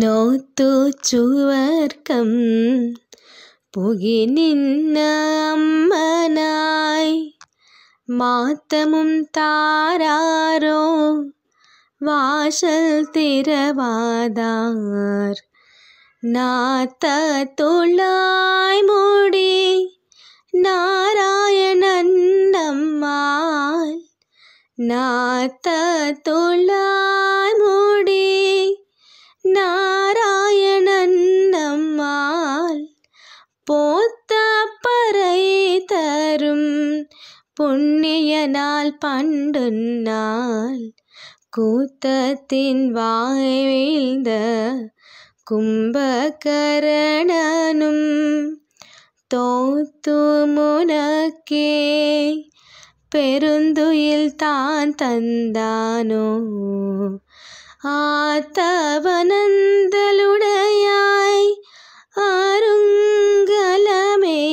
നോത്തു ചുവർക്കം പുകി നിന്ന അമ്മനായി മാത്തമും താരാരോ വാശൽ തിരവാതാർ നാത്ത തുളായ് മൂടി നാരായണന്നമ്മാൽ നാത്ത തുളായ് മൂടി நாராயணன் நம்மால் போத்த பறை தரும் புண்ணியனால் பண்டு நாள் கூத்தத்தின் வாய்ந்த கும்பகரணனும் தோத்து முனக்கே பெருந்துயில் தான் தந்தானோ ஆத்தவனந்தலுடையாய் ஆருங்கலமே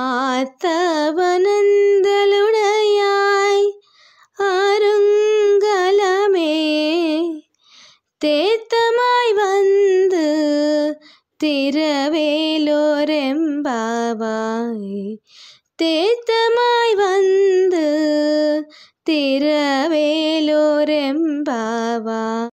ஆத்தவனந்தலுடையாய் ஆருங்கலமே தேத்தமாய் வந்து திரவேலோரெம்பாவாய் தேத்தமாய் வந்து തിരവേലൊരെമ്പാവ